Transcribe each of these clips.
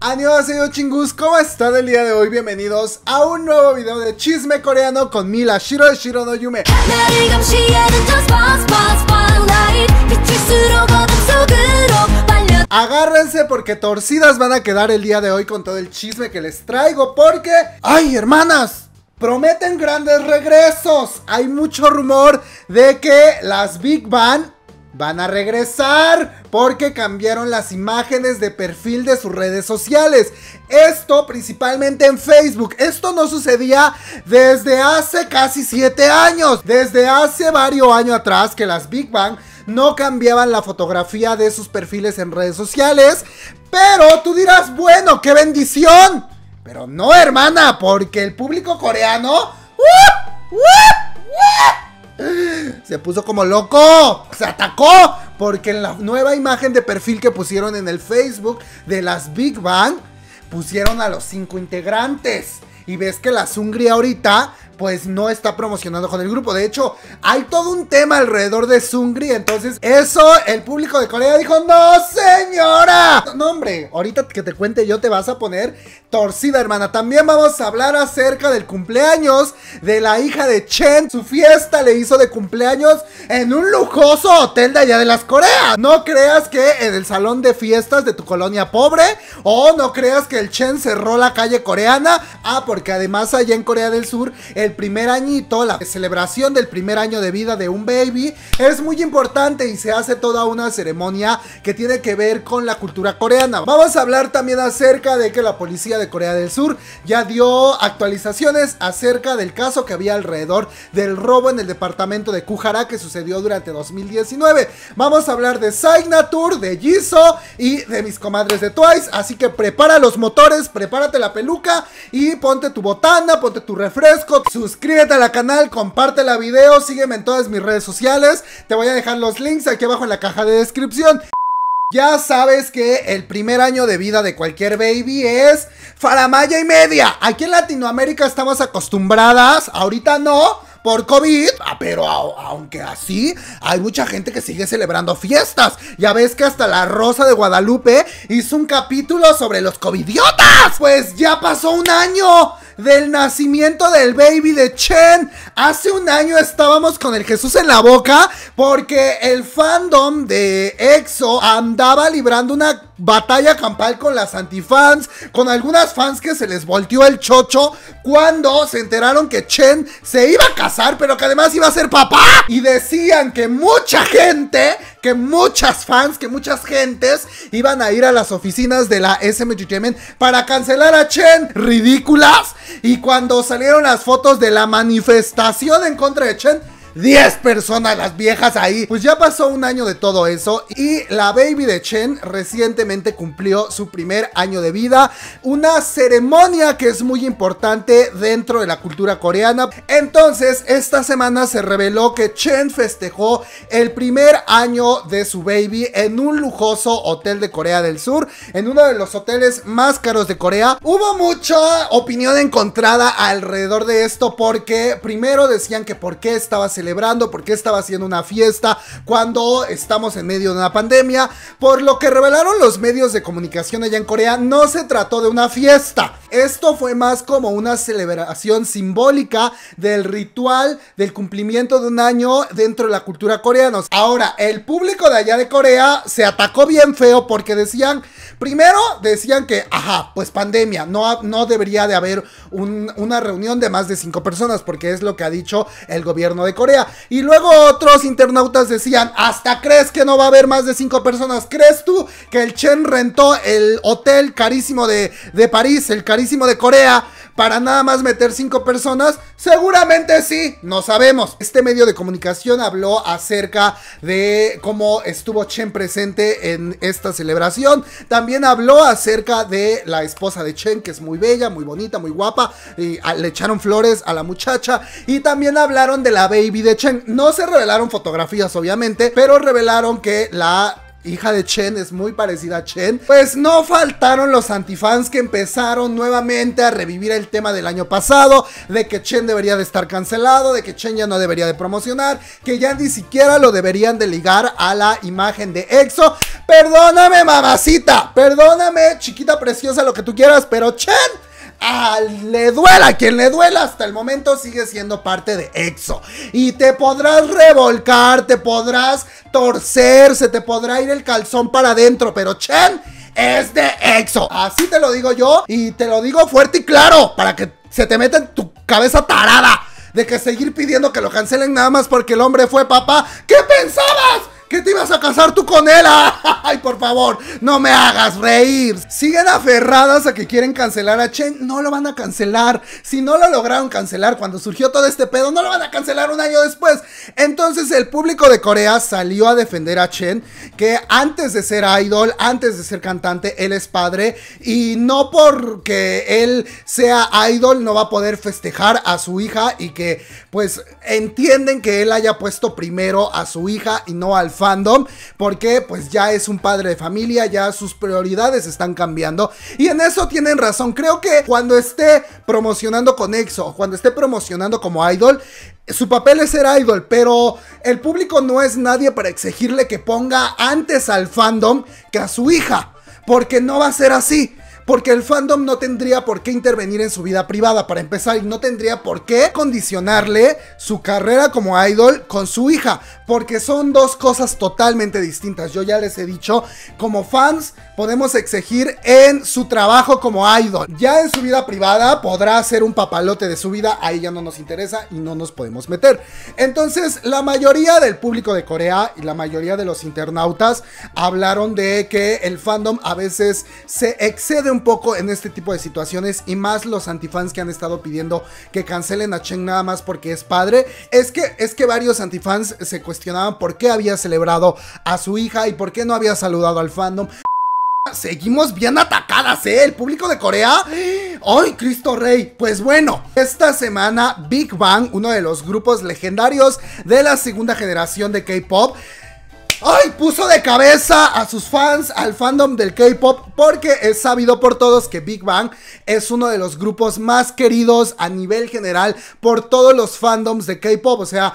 Annyeonghaseyo chingus, ¿cómo están el día de hoy? Bienvenidos a un nuevo video de chisme coreano con Mila Shiro de Shiro no Yume Agárrense porque torcidas van a quedar el día de hoy con todo el chisme que les traigo porque... ¡Ay, hermanas! Prometen grandes regresos. Hay mucho rumor de que las Big Bang van a regresar porque cambiaron las imágenes de perfil de sus redes sociales. Esto principalmente en Facebook. Esto no sucedía desde hace casi 7 años. Desde hace varios años atrás que las Big Bang no cambiaban la fotografía de sus perfiles en redes sociales. Pero tú dirás, bueno, qué bendición. Pero no, hermana, porque el público coreano... ¡Woo! ¡uh! ¡Uh! ¡Uh! Se puso como loco. Se atacó. Porque en la nueva imagen de perfil que pusieron en el Facebook de las Big Bang, pusieron a los cinco integrantes. Y ves que la Sungri ahorita pues no está promocionando con el grupo. De hecho, hay todo un tema alrededor de Sungri. Entonces, eso, el público de Corea dijo, no señora. No, hombre, ahorita que te cuente yo te vas a poner torcida, hermana. También vamos a hablar acerca del cumpleaños de la hija de Chen. Su fiesta le hizo de cumpleaños en un lujoso hotel de allá de las Coreas. No creas que en el salón de fiestas de tu colonia pobre o no creas que el Chen cerró la calle coreana. Ah, porque además allá en Corea del Sur el primer añito, la celebración del primer año de vida de un baby, es muy importante y se hace toda una ceremonia que tiene que ver con la cultura coreana. Vamos a hablar también acerca de que la policía de Corea del Sur ya dio actualizaciones acerca del caso que había alrededor del robo en el departamento de Kuhara que sucedió durante 2019. Vamos a hablar de Signature, de Jisoo y de mis comadres de Twice, así que prepara los motores, prepárate la peluca y ponte tu botana, ponte tu refresco, Suscríbete al canal, comparte la video, sígueme en todas mis redes sociales. Te voy a dejar los links aquí abajo en la caja de descripción. Ya sabes que el primer año de vida de cualquier baby es faramaya y media. Aquí en Latinoamérica estamos acostumbradas, ahorita no, por COVID, ah, pero aunque así, hay mucha gente que sigue celebrando fiestas. Ya ves que hasta la Rosa de Guadalupe hizo un capítulo sobre los covidiotas. Pues ya pasó un año del nacimiento del baby de Chen. Hace un año estábamos con el Jesús en la boca porque el fandom de EXO andaba librando una batalla campal con las antifans, con algunas fans que se les volteó el chocho cuando se enteraron que Chen se iba a casar, pero que además iba a ser papá. Y decían que mucha gente que muchas fans, que muchas gentes iban a ir a las oficinas de la SM para cancelar a Chen. Ridículas. Y cuando salieron las fotos de la manifestación en contra de Chen, 10 personas, las viejas ahí. Pues ya pasó un año de todo eso y la baby de Chen recientemente cumplió su primer año de vida. Una ceremonia que es muy importante dentro de la cultura coreana. Entonces, esta semana se reveló que Chen festejó el primer año de su baby en un lujoso hotel de Corea del Sur, en uno de los hoteles más caros de Corea. Hubo mucha opinión encontrada alrededor de esto porque primero decían que por qué estaba celebrando celebrando, porque estaba haciendo una fiesta cuando estamos en medio de una pandemia. Por lo que revelaron los medios de comunicación allá en Corea, no se trató de una fiesta. Esto fue más como una celebración simbólica del ritual del cumplimiento de un año dentro de la cultura coreana. Ahora, el público de allá de Corea se atacó bien feo porque decían Primero decían que, ajá, pues pandemia, no, no debería de haber una reunión de más de cinco personas, porque es lo que ha dicho el gobierno de Corea. Y luego otros internautas decían, hasta crees que no va a haber más de cinco personas, ¿crees tú que el Chen rentó el hotel carísimo de, de París, el carísimo de Corea? para nada más meter cinco personas? Seguramente sí, no sabemos. Este medio de comunicación habló acerca de cómo estuvo Chen presente en esta celebración. También habló acerca de la esposa de Chen, que es muy bella, muy bonita, muy guapa. Y ah, le echaron flores a la muchacha. Y también hablaron de la baby de Chen. No se revelaron fotografías, obviamente, pero revelaron que la hija de Chen es muy parecida a Chen, pues no faltaron los antifans que empezaron nuevamente a revivir el tema del año pasado, de que Chen debería de estar cancelado, de que Chen ya no debería de promocionar, que ya ni siquiera lo deberían de ligar a la imagen de EXO. Perdóname mamacita, perdóname chiquita preciosa, lo que tú quieras, pero Chen al le duela quien le duela, hasta el momento sigue siendo parte de EXO. Y te podrás revolcar, te podrás torcer, se te podrá ir el calzón para adentro, pero Chen es de EXO. Así te lo digo yo y te lo digo fuerte y claro para que se te meta en tu cabeza tarada de que seguir pidiendo que lo cancelen nada más porque el hombre fue papá. ¿Qué pensabas? ¿Qué te ibas a casar tú con él? ¡Ay, por favor! ¡No me hagas reír! Siguen aferradas a que quieren cancelar a Chen. No lo van a cancelar. Si no lo lograron cancelar cuando surgió todo este pedo, no lo van a cancelar un año después. Entonces el público de Corea salió a defender a Chen, que antes de ser idol, antes de ser cantante, él es padre. Y no porque él sea idol no va a poder festejar a su hija y que pues entienden que él haya puesto primero a su hija y no al fandom, porque pues ya es un padre de familia, ya sus prioridades están cambiando. Y en eso tienen razón, creo que cuando esté promocionando con EXO, cuando esté promocionando como idol, su papel es ser idol, pero el público no es nadie para exigirle que ponga antes al fandom que a su hija, porque no va a ser así. Porque el fandom no tendría por qué intervenir en su vida privada para empezar y no tendría por qué condicionarle su carrera como idol con su hija. Porque son dos cosas totalmente distintas. Yo ya les he dicho, como fans podemos exigir en su trabajo como idol. Ya en su vida privada podrá ser un papalote de su vida, ahí ya no nos interesa y no nos podemos meter. Entonces la mayoría del público de Corea y la mayoría de los internautas hablaron de que el fandom a veces se excede un poco en este tipo de situaciones y más los antifans que han estado pidiendo que cancelen a Chen nada más porque es padre, es que, es que varios antifans se cuestionaban por qué había celebrado a su hija y por qué no había saludado al fandom. Seguimos bien atacadas, ¿eh? El público de Corea. ¡Ay, Cristo Rey! Pues bueno, esta semana Big Bang, uno de los grupos legendarios de la segunda generación de K-Pop, ¡Ay! Puso de cabeza a sus fans, al fandom del K-pop, porque es sabido por todos que Big Bang es uno de los grupos más queridos a nivel general por todos los fandoms de K-pop. O sea,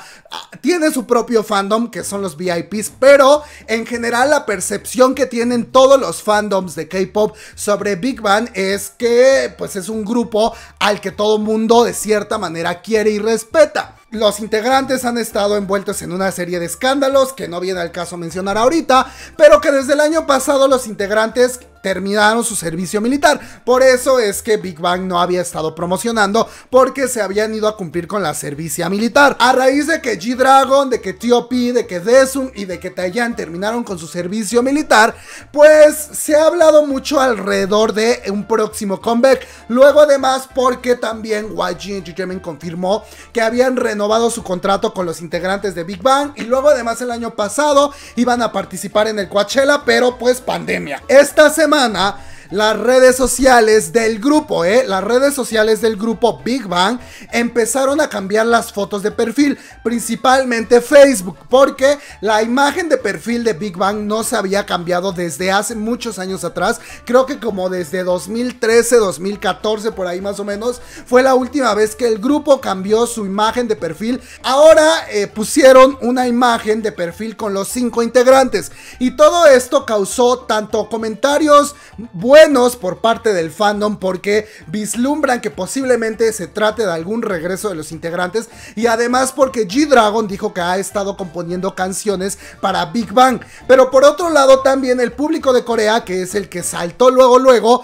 tiene su propio fandom, que son los VIPs, pero en general la percepción que tienen todos los fandoms de K-pop sobre Big Bang es que, pues, es un grupo al que todo mundo de cierta manera quiere y respeta. Los integrantes han estado envueltos en una serie de escándalos que no viene al caso mencionar ahorita, pero que desde el año pasado los integrantes terminaron su servicio militar. Por eso es que Big Bang no había estado promocionando porque se habían ido a cumplir con la servicio militar. A raíz de que G-Dragon, de que T.O.P., de que Desun y de que Taiyan terminaron con su servicio militar, pues se ha hablado mucho alrededor de un próximo comeback. Luego además porque también YG Entertainment confirmó que habían renovado su contrato con los integrantes de Big Bang y luego además el año pasado iban a participar en el Coachella, pero pues pandemia. Esta semana 慢拿。las redes sociales del grupo, ¿eh? Las redes sociales del grupo Big Bang empezaron a cambiar las fotos de perfil, principalmente Facebook, porque la imagen de perfil de Big Bang no se había cambiado desde hace muchos años atrás. Creo que como desde 2013, 2014, por ahí más o menos, fue la última vez que el grupo cambió su imagen de perfil. Ahora eh, pusieron una imagen de perfil con los cinco integrantes. Y todo esto causó tanto comentarios buenos, por parte del fandom porque vislumbran que posiblemente se trate de algún regreso de los integrantes y además porque G-Dragon dijo que ha estado componiendo canciones para Big Bang. Pero por otro lado también el público de Corea, que es el que saltó luego luego,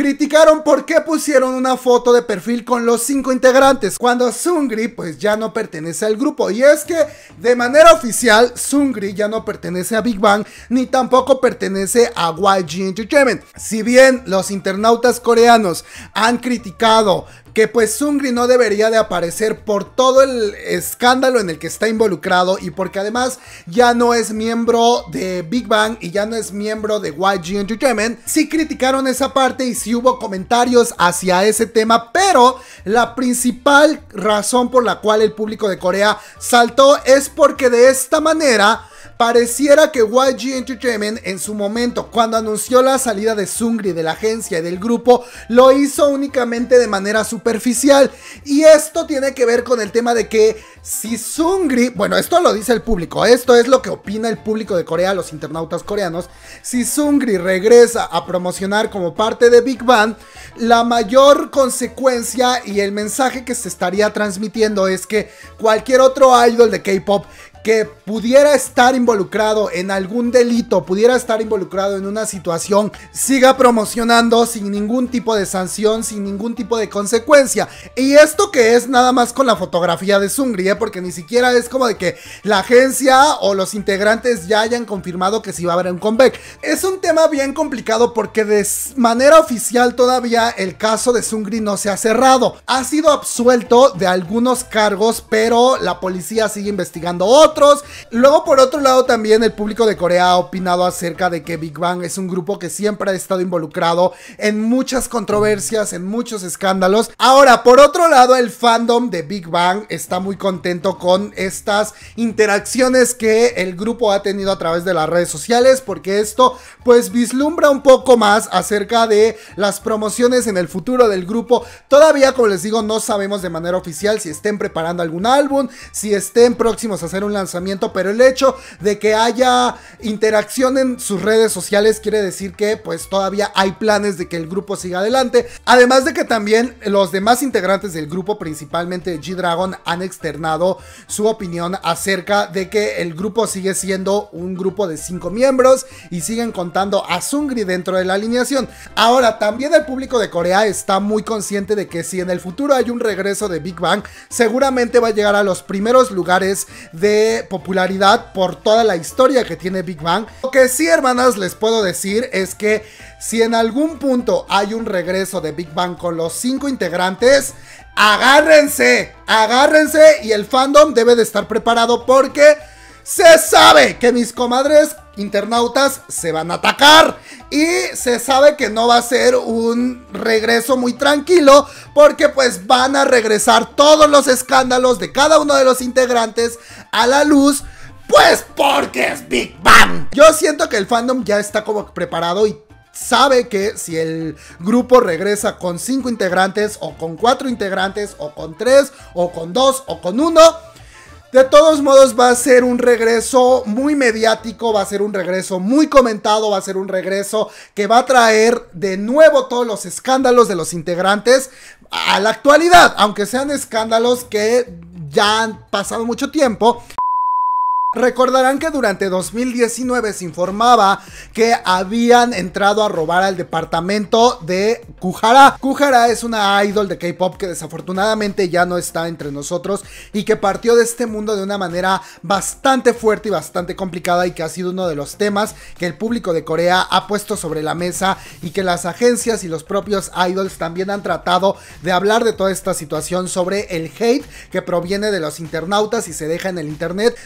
criticaron por qué pusieron una foto de perfil con los cinco integrantes cuando Sungri pues ya no pertenece al grupo. Y es que de manera oficial Sungri ya no pertenece a Big Bang ni tampoco pertenece a YG Entertainment. Si bien los internautas coreanos han criticado que pues Sungri no debería de aparecer por todo el escándalo en el que está involucrado y porque además ya no es miembro de Big Bang y ya no es miembro de YG Entertainment. Sí criticaron esa parte y sí hubo comentarios hacia ese tema, pero la principal razón por la cual el público de Corea saltó es porque de esta manera Pareciera que YG Entertainment en su momento, cuando anunció la salida de Sungri de la agencia y del grupo, lo hizo únicamente de manera superficial. Y esto tiene que ver con el tema de que si Sungri, bueno, esto lo dice el público, esto es lo que opina el público de Corea, los internautas coreanos, si Sungri regresa a promocionar como parte de Big Bang, la mayor consecuencia y el mensaje que se estaría transmitiendo es que cualquier otro idol de K-Pop que pudiera estar involucrado en algún delito, pudiera estar involucrado en una situación, siga promocionando sin ningún tipo de sanción, sin ningún tipo de consecuencia. Y esto que es nada más con la fotografía de Sungri, ¿eh? porque ni siquiera es como de que la agencia o los integrantes ya hayan confirmado que sí va a haber un comeback. Es un tema bien complicado porque de manera oficial todavía el caso de Sungri no se ha cerrado. Ha sido absuelto de algunos cargos, pero la policía sigue investigando Luego, por otro lado, también el público de Corea ha opinado acerca de que Big Bang es un grupo que siempre ha estado involucrado en muchas controversias, en muchos escándalos. Ahora, por otro lado, el fandom de Big Bang está muy contento con estas interacciones que el grupo ha tenido a través de las redes sociales, porque esto pues vislumbra un poco más acerca de las promociones en el futuro del grupo. Todavía, como les digo, no sabemos de manera oficial si estén preparando algún álbum, si estén próximos a hacer lanzamiento lanzamiento, pero el hecho de que haya interacción en sus redes sociales quiere decir que pues todavía hay planes de que el grupo siga adelante. Además de que también los demás integrantes del grupo, principalmente G-Dragon, han externado su opinión acerca de que el grupo sigue siendo un grupo de cinco miembros y siguen contando a Sungri dentro de la alineación. Ahora, también el público de Corea está muy consciente de que si en el futuro hay un regreso de Big Bang, seguramente va a llegar a los primeros lugares de popularidad por toda la historia que tiene Big Bang. Lo que sí, hermanas, les puedo decir es que si en algún punto hay un regreso de Big Bang con los cinco integrantes, agárrense, agárrense y el fandom debe de estar preparado porque se sabe que mis comadres internautas se van a atacar y se sabe que no va a ser un regreso muy tranquilo porque pues van a regresar todos los escándalos de cada uno de los integrantes a la luz. Pues porque es Big Bang. Yo siento que el fandom ya está como preparado y sabe que si el grupo regresa con 5 integrantes o con cuatro integrantes o con 3 o con 2 o con 1, de todos modos va a ser un regreso muy mediático, va a ser un regreso muy comentado, va a ser un regreso que va a traer de nuevo todos los escándalos de los integrantes a la actualidad, aunque sean escándalos que ya han pasado mucho tiempo. Recordarán que durante 2019 se informaba que habían entrado a robar al departamento de Kuhara. Kuhara es una idol de K-pop que desafortunadamente ya no está entre nosotros y que partió de este mundo de una manera bastante fuerte y bastante complicada y que ha sido uno de los temas que el público de Corea ha puesto sobre la mesa y que las agencias y los propios idols también han tratado de hablar de toda esta situación sobre el hate que proviene de los internautas y se deja en el internet.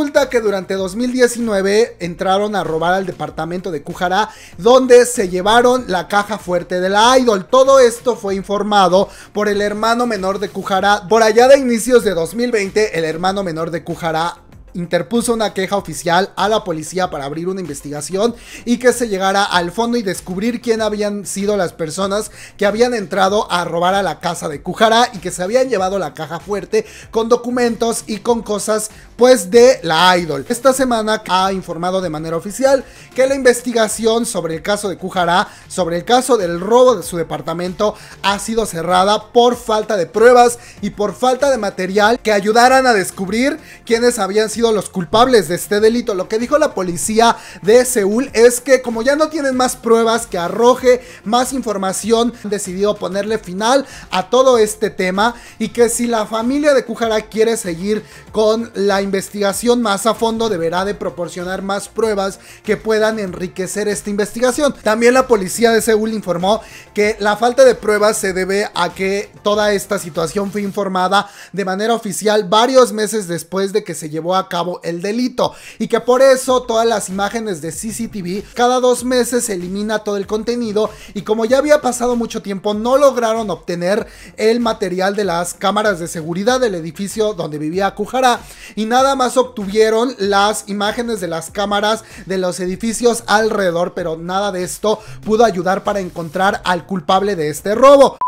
Resulta que durante 2019 entraron a robar al departamento de Cujará, donde se llevaron la caja fuerte de la Idol. Todo esto fue informado por el hermano menor de Cujará. Por allá de inicios de 2020, el hermano menor de Cujará interpuso una queja oficial a la policía para abrir una investigación y que se llegara al fondo y descubrir quién habían sido las personas que habían entrado a robar a la casa de cujara y que se habían llevado la caja fuerte con documentos y con cosas de la Idol. Esta semana ha informado de manera oficial que la investigación sobre el caso de Kujara sobre el caso del robo de su departamento, ha sido cerrada por falta de pruebas y por falta de material que ayudaran a descubrir quiénes habían sido los culpables de este delito. Lo que dijo la policía de Seúl es que como ya no tienen más pruebas que arroje más información, han decidido ponerle final a todo este tema y que si la familia de Kujara quiere seguir con la investigación, investigación más a fondo deberá de proporcionar más pruebas que puedan enriquecer esta investigación. También la policía de Seúl informó que la falta de pruebas se debe a que toda esta situación fue informada de manera oficial varios meses después de que se llevó a cabo el delito y que por eso todas las imágenes de CCTV cada dos meses se elimina todo el contenido y como ya había pasado mucho tiempo no lograron obtener el material de las cámaras de seguridad del edificio donde vivía Kujara y nada nada más obtuvieron las imágenes de las cámaras de los edificios alrededor, pero nada de esto pudo ayudar para encontrar al culpable de este robo.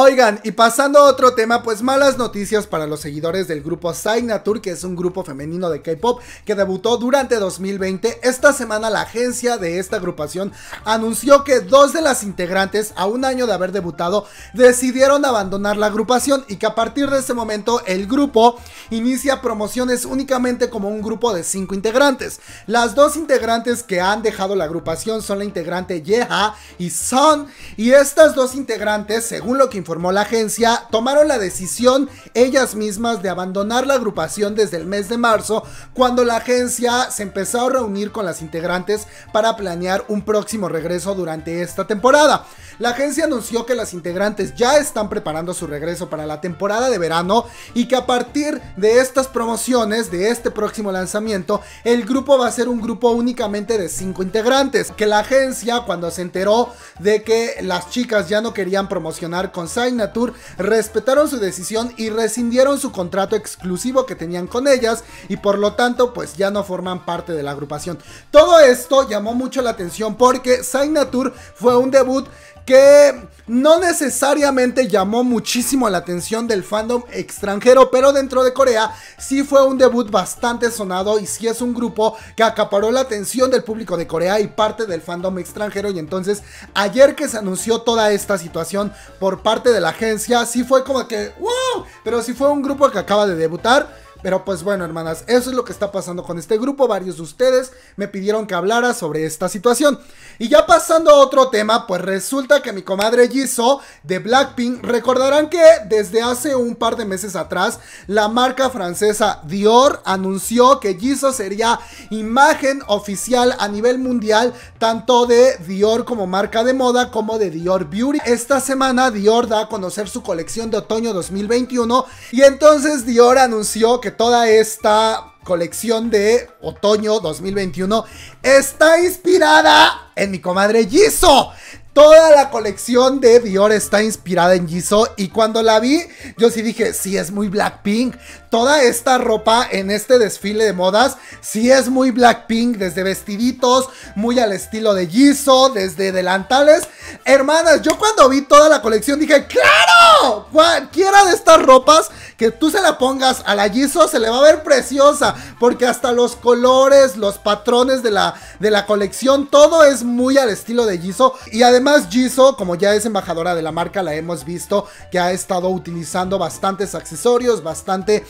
Oigan, y pasando a otro tema, pues malas noticias para los seguidores del grupo Signature, que es un grupo femenino de K-pop que debutó durante 2020. Esta semana la agencia de esta agrupación anunció que dos de las integrantes, a un año de haber debutado, decidieron abandonar la agrupación y que a partir de ese momento el grupo inicia promociones únicamente como un grupo de cinco integrantes. Las dos integrantes que han dejado la agrupación son la integrante Yeha y Son, y estas dos integrantes, según lo que informó la agencia, tomaron la decisión ellas mismas de abandonar la agrupación desde el mes de marzo, cuando la agencia se empezó a reunir con las integrantes para planear un próximo regreso durante esta temporada la agencia anunció que las integrantes ya están preparando su regreso para la temporada de verano y que a partir de estas promociones, de este próximo lanzamiento, el grupo va a ser un grupo únicamente de 5 integrantes. Que la agencia, cuando se enteró de que las chicas ya no querían promocionar con Signature, respetaron su decisión y rescindieron su contrato exclusivo que tenían con ellas y por lo tanto pues ya no forman parte de la agrupación. Todo esto llamó mucho la atención porque Signature fue un debut que no necesariamente llamó muchísimo la atención del fandom extranjero, pero dentro de Corea sí fue un debut bastante sonado y sí es un grupo que acaparó la atención del público de Corea y parte del fandom extranjero. Y entonces ayer que se anunció toda esta situación por parte de la agencia, sí fue como que, wow, pero sí fue un grupo que acaba de debutar pero pues bueno, hermanas, eso es lo que está pasando con este grupo. Varios de ustedes me pidieron que hablara sobre esta situación. Y ya pasando a otro tema, pues resulta que mi comadre Jisoo de Blackpink, recordarán que desde hace un par de meses atrás, la marca francesa Dior anunció que Jisoo sería imagen oficial a nivel mundial, tanto de Dior como marca de moda, como de Dior Beauty. Esta semana Dior da a conocer su colección de otoño 2021 y entonces Dior anunció que toda esta colección de otoño 2021 está inspirada en mi comadre Giso. Toda la colección de Dior está inspirada en Jisoo y cuando la vi, yo sí dije, sí es muy Blackpink. Toda esta ropa en este desfile de modas, sí es muy Blackpink, desde vestiditos, muy al estilo de Jisoo, desde delantales. Hermanas, yo cuando vi toda la colección dije, claro, cualquiera de estas ropas que tú se la pongas a la Jisoo se le va a ver preciosa, porque hasta los colores, los patrones de la, de la colección, todo es muy al estilo de Jisoo y además Además, Jisoo, como ya es embajadora de la marca, la hemos visto que ha estado utilizando bastantes accesorios, bastante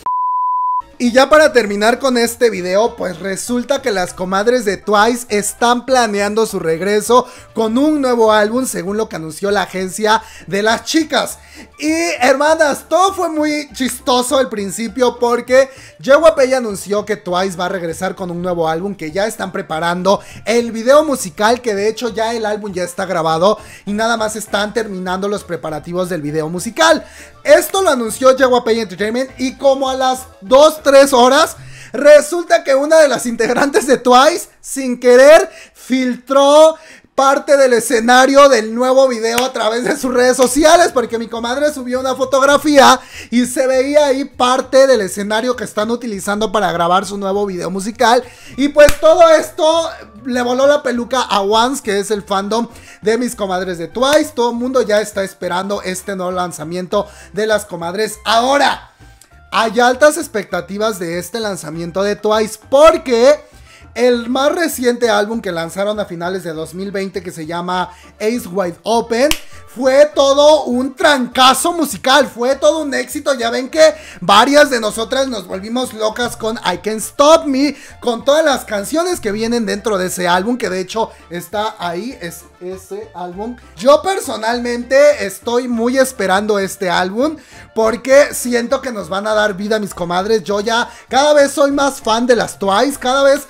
y ya para terminar con este video, pues resulta que las comadres de Twice están planeando su regreso con un nuevo álbum, según lo que anunció la agencia de las chicas. Y hermanas, todo fue muy chistoso al principio porque Pay anunció que Twice va a regresar con un nuevo álbum, que ya están preparando el video musical, que de hecho ya el álbum ya está grabado y nada más están terminando los preparativos del video musical. Esto lo anunció JYP Entertainment y como a las 2 tres horas, resulta que una de las integrantes de Twice, sin querer, filtró parte del escenario del nuevo video a través de sus redes sociales, porque mi comadre subió una fotografía y se veía ahí parte del escenario que están utilizando para grabar su nuevo video musical. Y pues todo esto le voló la peluca a Once, que es el fandom de mis comadres de Twice. Todo el mundo ya está esperando este nuevo lanzamiento de las comadres ahora. Hay altas expectativas de este lanzamiento de Twice porque el más reciente álbum que lanzaron a finales de 2020 que se llama Ace Wide Open fue todo un trancazo musical, fue todo un éxito. Ya ven que varias de nosotras nos volvimos locas con I Can't Stop Me, con todas las canciones que vienen dentro de ese álbum, que de hecho está ahí, es ese álbum. Yo personalmente estoy muy esperando este álbum porque siento que nos van a dar vida, mis comadres. Yo ya cada vez soy más fan de las Twice, cada vez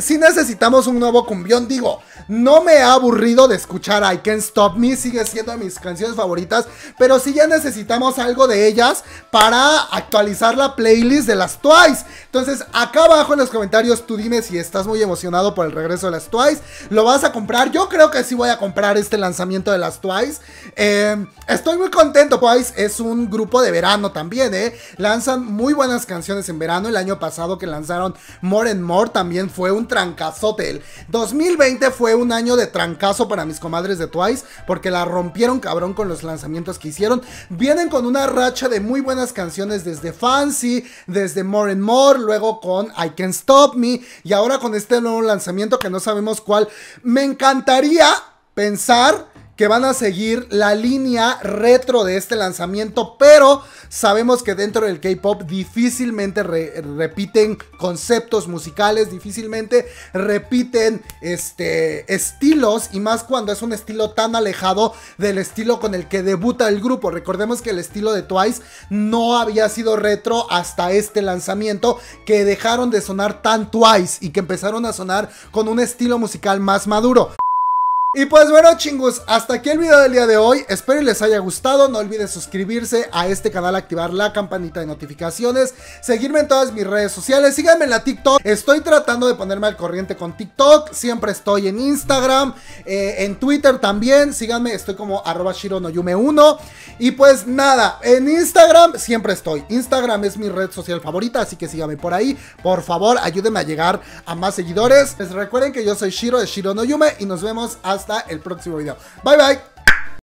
si necesitamos un nuevo cumbión. Digo, no me ha aburrido de escuchar I Can't Stop Me, sigue siendo de mis canciones favoritas, pero si ya necesitamos algo de ellas para actualizar la playlist de las Twice. Entonces, acá abajo en los comentarios tú dime si estás muy emocionado por el regreso de las Twice, lo vas a comprar. Yo creo que sí voy a comprar este lanzamiento de las Twice. Em, estoy muy contento, Twice es un grupo de verano también, ¿eh? Lanzan muy buenas canciones en verano. El año pasado que lanzaron More and More también fue un trancazote. El 2020 fue un año de trancazo para mis comadres de Twice, porque la rompieron cabrón con los lanzamientos que hicieron. Vienen con una racha de muy buenas canciones desde Fancy, desde More and More, luego con I Can Stop Me, y ahora con este nuevo lanzamiento que no sabemos cuál. Me encantaría pensar que van a seguir la línea retro de este lanzamiento, pero sabemos que dentro del K-Pop difícilmente repiten conceptos musicales, difícilmente repiten este, estilos, y más cuando es un estilo tan alejado del estilo con el que debuta el grupo. Recordemos que el estilo de Twice no había sido retro hasta este lanzamiento, que dejaron de sonar tan Twice y que empezaron a sonar con un estilo musical más maduro. Y pues bueno chingus, hasta aquí el video del día de hoy, espero les haya gustado, no olviden suscribirse a este canal, activar la campanita de notificaciones, seguirme en todas mis redes sociales, síganme en la TikTok, estoy tratando de ponerme al corriente con TikTok, siempre estoy en Instagram, eh, en Twitter también, síganme, estoy como arroba shironoyume1 y pues nada, en Instagram siempre estoy, Instagram es mi red social favorita, así que síganme por ahí, por favor ayúdenme a llegar a más seguidores, les recuerden que yo soy Shiro de Shiro y nos vemos hasta hasta el próximo video. Bye bye.